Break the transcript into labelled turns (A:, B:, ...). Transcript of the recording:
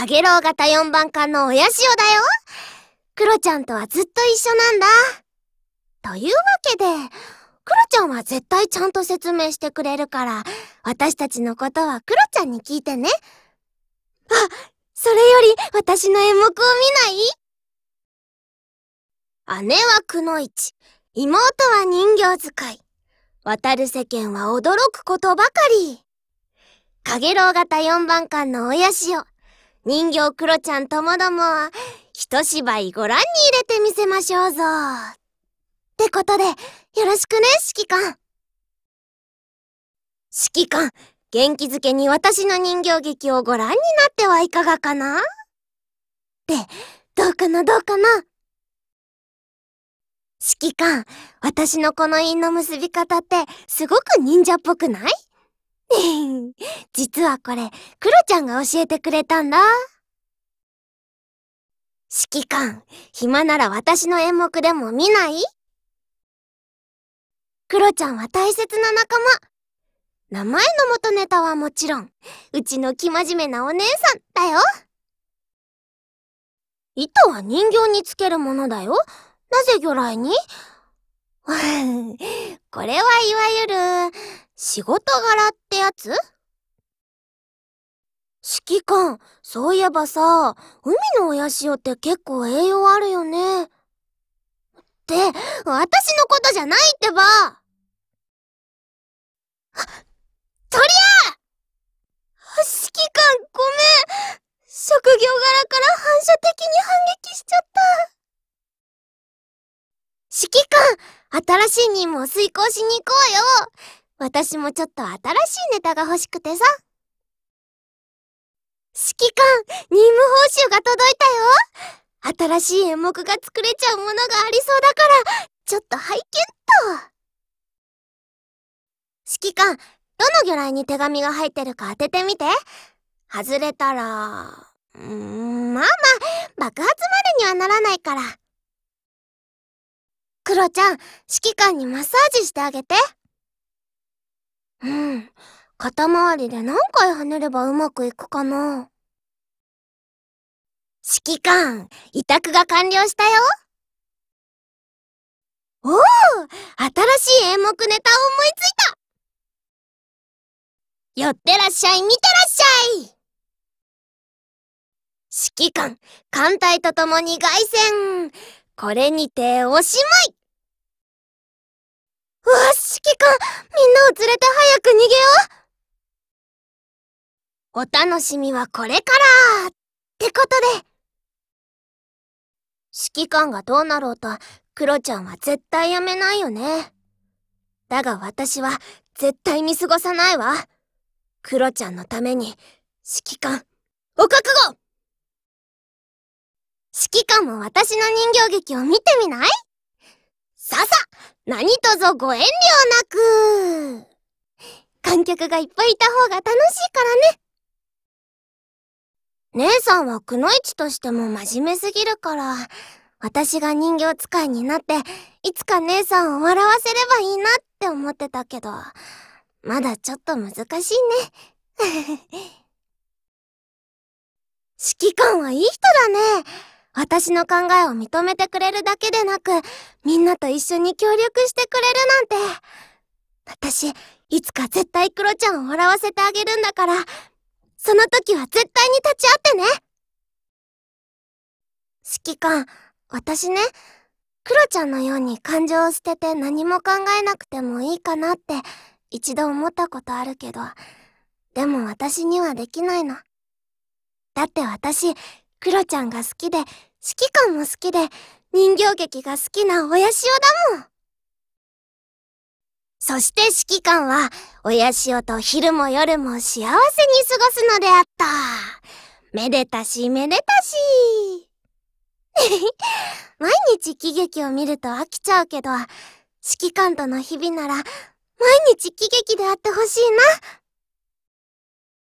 A: かげろう型4番艦の親潮だよ。クロちゃんとはずっと一緒なんだ。というわけで、クロちゃんは絶対ちゃんと説明してくれるから、私たちのことはクロちゃんに聞いてね。あ、それより私の演目を見ない姉はくの市、妹は人形使い。渡る世間は驚くことばかり。かげろう型4番艦の親潮。人形クロちゃんともども、一芝居ご覧に入れてみせましょうぞ。ってことで、よろしくね、指揮官。指揮官、元気づけに私の人形劇をご覧になってはいかがかなって、どうかなどうかな指揮官、私のこの印の結び方って、すごく忍者っぽくない 実はこれ、クロちゃんが教えてくれたんだ。指揮官、暇なら私の演目でも見ないクロちゃんは大切な仲間。名前の元ネタはもちろん、うちの生真面目なお姉さんだよ。糸は人形につけるものだよ。なぜ魚雷に これはいわゆる、仕事柄ってやつ指揮官、そういえばさ、海の親潮って結構栄養あるよね。って、私のことじゃないってばあとりゃ指揮官ごめん職業柄から反射的に反撃しちゃった指揮官新しい任務を遂行しに行こうよ私もちょっと新しいネタが欲しくてさ。指揮官、任務報酬が届いたよ新しい演目が作れちゃうものがありそうだから、ちょっと拝見っと。指揮官、どの魚雷に手紙が入ってるか当ててみて。外れたら、うーん、まあまあ、爆発までにはならないから。クロちゃん、指揮官にマッサージしてあげて。うん。肩周りで何回跳ねればうまくいくかな。指揮官、委託が完了したよ。おお新しい演目ネタを思いついた寄ってらっしゃい見てらっしゃい指揮官、艦隊と共に凱旋これにておしまいわ指揮官みんなを連れて早く逃げようお楽しみはこれからってことで指揮官がどうなろうとクロちゃんは絶対やめないよねだが私は絶対見過ごさないわクロちゃんのために指揮官お覚悟指揮官も私の人形劇を見てみないささ何とぞご遠慮なく観客がいっぱいいた方が楽しいからね姉さんはくのいちとしても真面目すぎるから、私が人形使いになって、いつか姉さんを笑わせればいいなって思ってたけど、まだちょっと難しいね。指揮官はいい人だね。私の考えを認めてくれるだけでなく、みんなと一緒に協力してくれるなんて。私、いつか絶対クロちゃんを笑わせてあげるんだから、その時は絶対に立ち会ってね指揮官、私ね、クロちゃんのように感情を捨てて何も考えなくてもいいかなって一度思ったことあるけど、でも私にはできないの。だって私、クロちゃんが好きで、指揮官も好きで、人形劇が好きな親潮だもん。そして指揮官は、親潮と昼も夜も幸せに過ごすのであった。めでたしめでたし。毎日喜劇を見ると飽きちゃうけど、指揮官との日々なら、毎日喜劇であってほしいな。